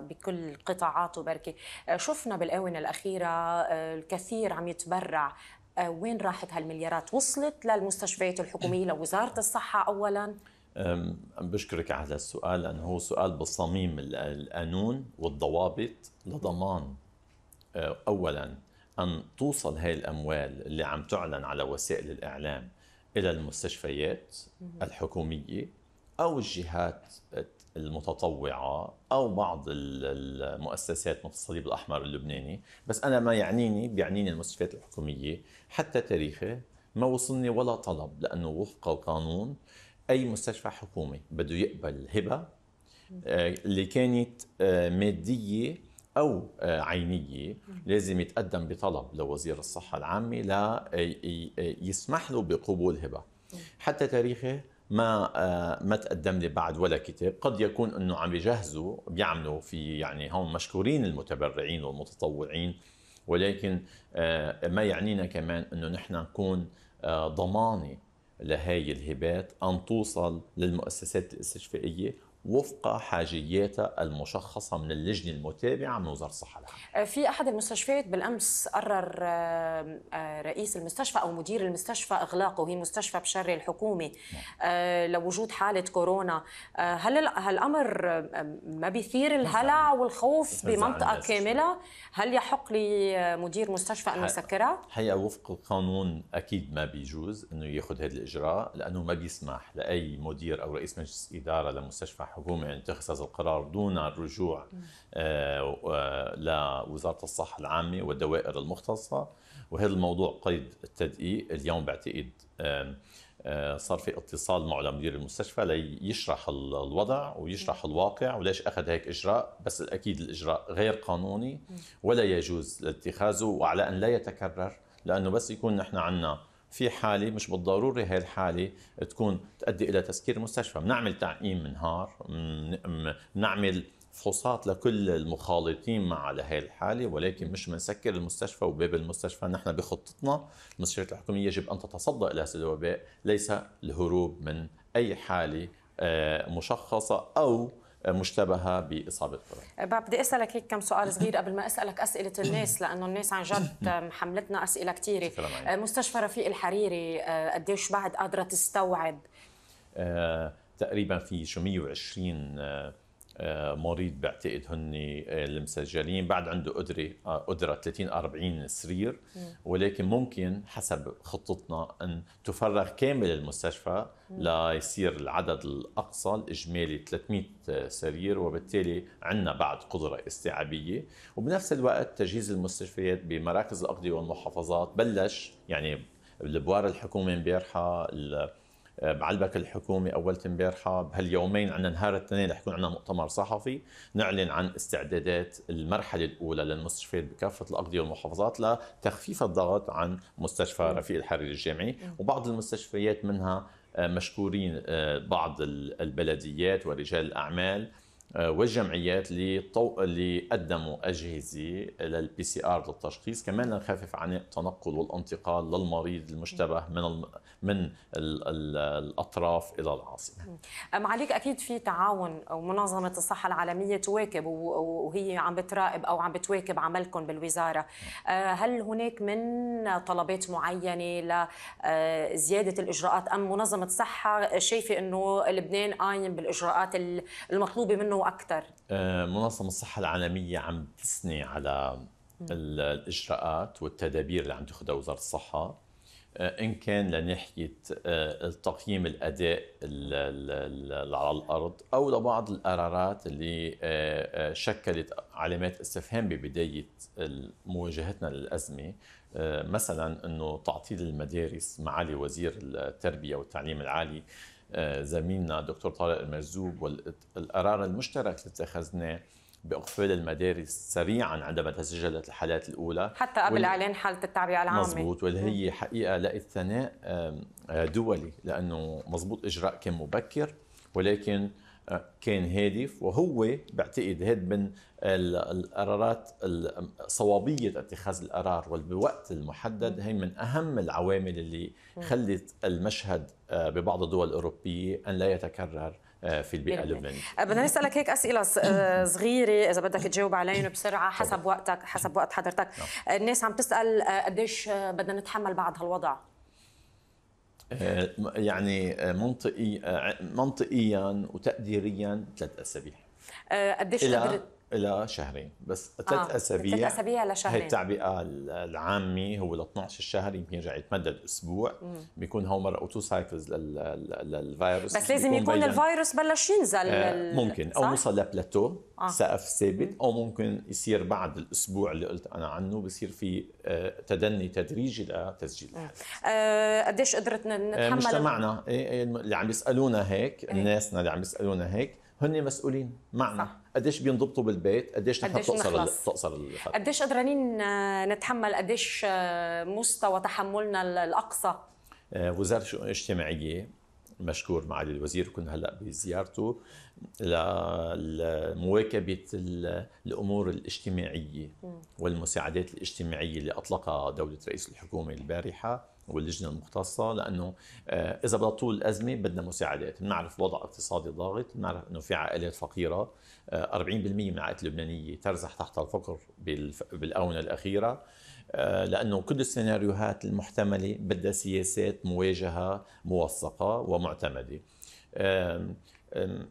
بكل قطاعاته بركي آه، شفنا بالآونة الأخيرة آه، الكثير عم يتبرع آه، وين راحت هالمليارات وصلت للمستشفيات الحكومية لوزارة الصحة أولاً بشكرك على السؤال لأنه هو سؤال بصميم القانون والضوابط لضمان أولا أن توصل هاي الأموال اللي عم تعلن على وسائل الإعلام إلى المستشفيات الحكومية أو الجهات المتطوعة أو بعض المؤسسات مثل الصليب الأحمر اللبناني بس أنا ما يعنيني بيعنيني المستشفيات الحكومية حتى تاريخه ما وصلني ولا طلب لأنه وفق القانون أي مستشفى حكومي بده يقبل هبة آه، اللي كانت آه، مادية أو آه، عينية لازم يتقدم بطلب لوزير الصحة العامة ليسمح له بقبول هبة حتى تاريخه ما آه، ما تقدم لي بعد ولا كتاب قد يكون انه عم يجهزوا بيعملوا في يعني هون مشكورين المتبرعين والمتطوعين ولكن آه، ما يعنينا كمان انه نحن نكون آه، ضمانه لهي الهبات ان توصل للمؤسسات الاستشفائيه وفق حاجياتها المشخصه من اللجنه المتابعه من وزاره الصحه العامه. آه، في احد المستشفيات بالامس قرر آه، آه، رئيس المستشفى او مدير المستشفى اغلاقه وهي مستشفى بشري الحكومي نعم. لوجود حاله كورونا، هل هالامر ما بيثير الهلع نعم. والخوف نعم. بمنطقه كامله؟ هل يحق لمدير مستشفى انه يسكرها؟ حقيقه وفق القانون اكيد ما بيجوز انه ياخذ هذا الاجراء لانه ما بيسمح لاي مدير او رئيس مجلس اداره لمستشفى حكومة هذا يعني القرار دون الرجوع آه، آه، لوزارة الصحة العامة والدوائر المختصة وهذا الموضوع قيد التدقيق اليوم بعتقد آه، صار في اتصال مع مدير المستشفى ليشرح الوضع ويشرح الواقع وليش اخذ هيك اجراء بس الاكيد الاجراء غير قانوني ولا يجوز اتخاذه وعلى ان لا يتكرر لانه بس يكون نحن عندنا في حاله مش بالضروري هي الحاله تكون تؤدي الى تسكير المستشفى، بنعمل تعقيم منهار بنعمل فحوصات لكل المخالطين مع على هاي الحاله ولكن مش بنسكر المستشفى وباب المستشفى نحن بخطتنا المستشفيات الحكوميه يجب ان تتصدى الى هذا الوباء ليس الهروب من اي حاله آه، مشخصه او مشتبهه باصابه كورونا أه، بدي اسالك هيك كم سؤال صغير قبل ما اسالك اسئله الناس لانه الناس عن جد حملتنا اسئله كثيره أه، مستشفى رفيق الحريري أه، قديش بعد قادره تستوعب تقريبا في شو 120 آه، مريض بعتقد هن آه، المسجلين بعد عنده قدره آه، قدره 30 40 سرير ولكن ممكن حسب خطتنا ان تفرغ كامل المستشفى ليصير العدد الاقصى الاجمالي 300 سرير وبالتالي عندنا بعد قدره استيعابيه وبنفس الوقت تجهيز المستشفيات بمراكز الاقضيه والمحافظات بلش يعني البوار الحكومه امبارحه آه، بعلبك الحكومي اول امبارحه بهاليومين عندنا نهار الاثنين رح يكون عندنا مؤتمر صحفي نعلن عن استعدادات المرحله الاولى للمستشفيات بكافه الاقضيه والمحافظات لتخفيف الضغط عن مستشفى رفيق الحريري الجامعي وبعض المستشفيات منها آه، مشكورين آه، بعض البلديات ورجال الاعمال آه، والجمعيات اللي طو... اللي قدموا اجهزه للبي سي ار للتشخيص كمان لنخفف عن التنقل والانتقال للمريض المشتبه من من ال... ال... الاطراف الى العاصمه. معاليك اكيد في تعاون ومنظمه الصحه العالميه تواكب وهي عم بتراقب او عم بتواكب عملكم بالوزاره، آه، هل هناك من طلبات معينه لزياده آه، الاجراءات ام منظمه الصحه شايفه انه لبنان قايم بالاجراءات المطلوبه منه شنو اكثر؟ آه، منظمه الصحه العالميه عم تثني على الاجراءات والتدابير اللي عم تاخذها وزاره الصحه آه، ان كان لناحيه آه، تقييم الاداء على الارض او لبعض القرارات اللي شكلت علامات استفهام ببدايه مواجهتنا للازمه مثلا انه تعطيل المدارس معالي وزير التربيه والتعليم العالي زميلنا دكتور طارق المرزوق والقرار المشترك اللي اتخذناه باقفال المدارس سريعا عندما تسجلت الحالات الاولى حتى قبل وال... اعلان حاله التعبئه العامه مضبوط واللي هي حقيقه لقت ثناء آه، دولي لانه مضبوط اجراء كان مبكر ولكن كان هادف وهو بعتقد هاد من القرارات صوابية اتخاذ القرار والوقت المحدد هي من أهم العوامل اللي خلت المشهد آه، ببعض الدول الأوروبية أن لا يتكرر آه، في البيئه اللبنانيه آه، بدنا نسالك هيك اسئله صغيره اذا بدك تجاوب علينا بسرعه حسب وقتك حسب نعم. وقت حضرتك نعم. الناس عم تسال قديش بدنا نتحمل بعد هالوضع آه، يعني آه، منطقي آه، منطقيا وتقديريا ثلاث اسابيع قديش قدرت الى شهرين بس ثلاث آه. اسابيع ثلاث اسابيع لشهرين هي التعبئه العامي هو ل 12 الشهر يمكن يرجع يتمدد اسبوع مم. بيكون هو مره او تو سايكلز للفيروس بس لازم يكون, يكون الفيروس بلش ينزل آه ممكن او نوصل لبلاتو آه. سقف ثابت او ممكن يصير بعد الاسبوع اللي قلت انا عنه بصير في آه تدني تدريجي لتسجيل آه قديش قدرت آه، نتحمل آه مجتمعنا إيه، إيه، اللي عم يسالونا هيك الناس إيه. اللي عم يسالونا هيك هن مسؤولين معنا صح. قديش بينضبطوا بالبيت قديش نحن بتقصر بتقصر الحد قديش قدرانين آه، نتحمل قديش آه، مستوى تحملنا الاقصى آه، وزارة الشؤون الاجتماعية مشكور معالي الوزير كنا هلا بزيارته لمواكبه الامور الاجتماعيه والمساعدات الاجتماعيه اللي اطلقها دوله رئيس الحكومه البارحه واللجنه المختصه لانه آه، اذا بدها طول الازمه بدنا مساعدات، بنعرف وضع اقتصادي ضاغط، بنعرف انه في عائلات فقيره 40% آه، من العائلات اللبنانيه ترزح تحت الفقر بالاونه الاخيره آه، لانه كل السيناريوهات المحتمله بدها سياسات مواجهه موثقه ومعتمده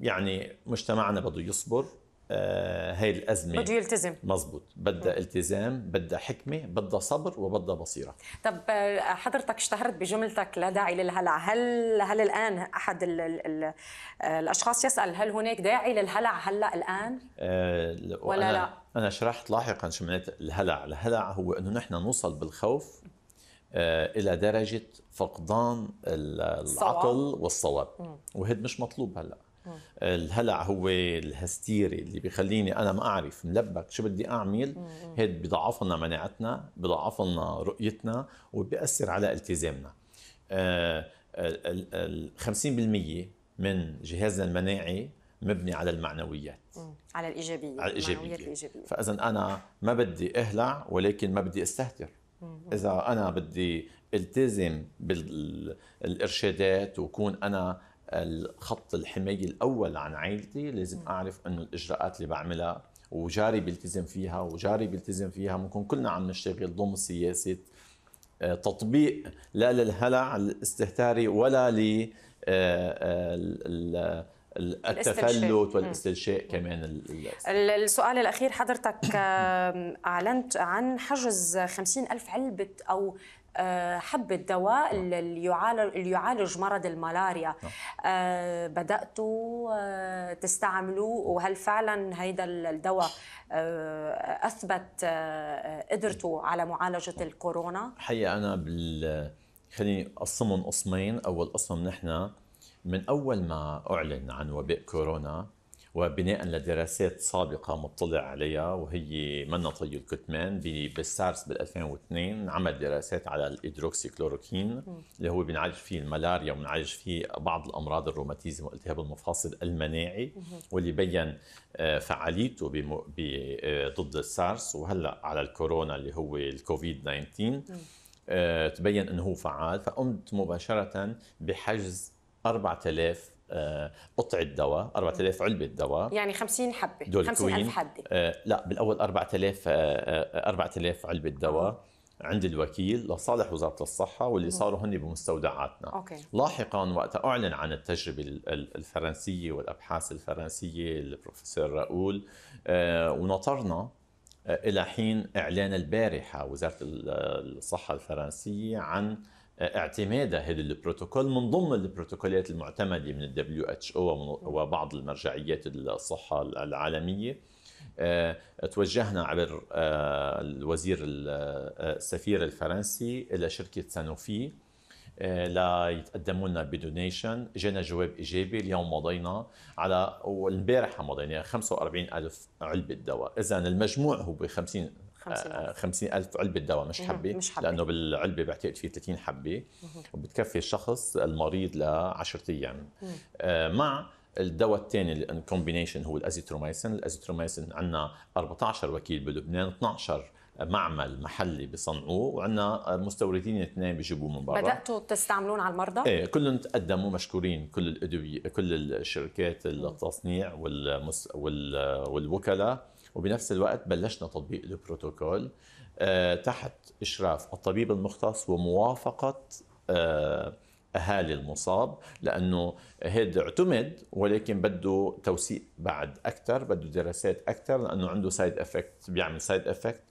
يعني مجتمعنا بده يصبر آه، هاي الازمه بده يلتزم مزبوط بدها التزام بدها حكمه بدها صبر وبدها بصيره طب آه، حضرتك اشتهرت بجملتك لا داعي للهلع هل هل الان احد الـ الـ الـ آه، الاشخاص يسال هل هناك داعي للهلع هلا الان أه ولا لا انا شرحت لاحقا شو معناتها الهلع الهلع هو انه نحن نوصل بالخوف الى درجه فقدان العقل والصواب وهذا مش مطلوب هلا الهلع هو الهستيري اللي بيخليني انا ما اعرف ملبك شو بدي اعمل هيد بضعف لنا مناعتنا بضعف لنا رؤيتنا وبياثر على التزامنا 50% آه، من جهازنا المناعي مبني على المعنويات على الايجابيه على الايجابيه, الإيجابية. فاذا انا ما بدي اهلع ولكن ما بدي استهتر اذا انا بدي التزم بالارشادات وكون انا الخط الحماية الأول عن عائلتي لازم أعرف أنه الإجراءات اللي بعملها وجاري بيلتزم فيها وجاري بيلتزم فيها ممكن كلنا عم نشتغل ضمن سياسة آه، تطبيق لا للهلع الاستهتاري ولا ل آه، آه، التفلت والاستلشاء كمان السؤال الأخير حضرتك أعلنت عن حجز خمسين ألف علبة أو آه، حب الدواء نعم. اللي يعالج اللي يعالج مرض الملاريا نعم. آه، بداتوا آه، تستعملوه وهل فعلا هيدا الدواء اثبت قدرته نعم. على معالجه الكورونا الحقيقه انا بال خليني اقسمهم قسمين اول قسم نحن من اول ما اعلن عن وباء كورونا وبناء لدراسات سابقة مطلع عليها وهي منا طي الكتمان بالسارس بال 2002 عمل دراسات على الإيدروكسيكلوروكين اللي هو بنعالج فيه الملاريا وبنعالج فيه بعض الأمراض الروماتيزم والتهاب المفاصل المناعي واللي بين آه، فعاليته آه، ضد السارس وهلا على الكورونا اللي هو الكوفيد 19 آه، تبين انه هو فعال فقمت مباشره بحجز 4000 قطعه دواء 4000 علبه دواء يعني 50 حبه 50000 حبه آه، لا بالاول 4000 4000 آه، آه، علبه دواء عند الوكيل لصالح وزاره الصحه واللي صاروا هن بمستودعاتنا أوكي. لاحقا وقت اعلن عن التجربه الفرنسيه والابحاث الفرنسيه البروفيسور راؤول ونطرنا الى حين اعلان البارحه وزاره الصحه الفرنسيه عن اعتماده هذا البروتوكول من ضمن البروتوكولات المعتمده من الدبليو اتش او وبعض المرجعيات الصحه العالميه آه، توجهنا عبر آه، الوزير آه، السفير الفرنسي الى شركه سانوفي يتقدموا لنا بدونيشن جينا جواب ايجابي اليوم مضينا على والمبارحه مضينا 45 الف علبه دواء اذا المجموع هو ب 50 50 آه، ألف علبة دواء مش حبة مش حبة. لأنه بالعلبة بعتقد في 30 حبة وبتكفي الشخص المريض ل 10 أيام آه، مع الدواء الثاني الكومبينيشن هو الازيتروميسين، الازيتروميسين عندنا 14 وكيل بلبنان 12 معمل محلي بصنعوه وعندنا مستوردين اثنين بيجيبوه من برا بداتوا تستعملون على المرضى؟ ايه كلهم تقدموا مشكورين كل الادويه كل الشركات التصنيع والمس... وال... والوكلاء وبنفس الوقت بلشنا تطبيق البروتوكول آه، تحت إشراف الطبيب المختص وموافقة آه، اهالي المصاب لانه هيد اعتمد ولكن بده توثيق بعد اكثر بده دراسات اكثر لانه عنده سايد افكت بيعمل سايد افكت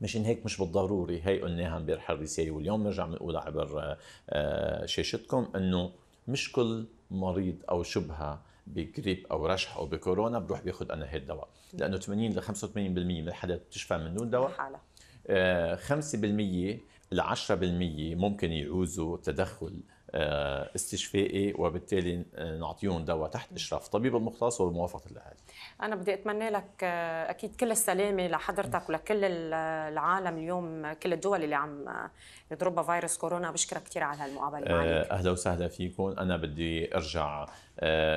مشان هيك مش بالضروري هي قلناها امبارح الرساله واليوم نرجع بنقولها عبر آه، شاشتكم انه مش كل مريض او شبهه بجريب او رشح او بكورونا بروح بياخذ انا الدواء لانه 80 ل 85% من الحالات بتشفى من دون دواء حالة. 5% آه، ل 10% ممكن يعوزوا تدخل آه، استشفائي وبالتالي آه، نعطيهم دواء تحت اشراف الطبيب المختص وبموافقه الاهالي. انا بدي اتمنى لك آه، اكيد كل السلامه لحضرتك نعم. ولكل العالم اليوم كل الدول اللي عم يضربها فيروس كورونا بشكرك كثير على هالمقابله معك. اهلا وسهلا فيكم، انا بدي ارجع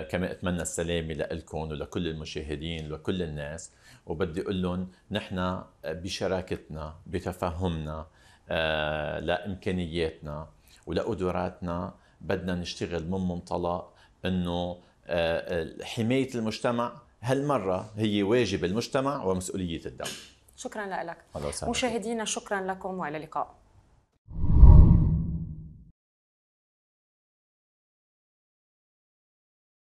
كما اتمنى السلامه لكم ولكل المشاهدين ولكل الناس وبدي اقول لهم نحن بشراكتنا بتفهمنا لامكانياتنا ولقدراتنا بدنا نشتغل من منطلق انه آه، آه، حمايه المجتمع هالمره هي واجب المجتمع ومسؤوليه الدوله شكرا لك مشاهدينا شكرا لكم والى اللقاء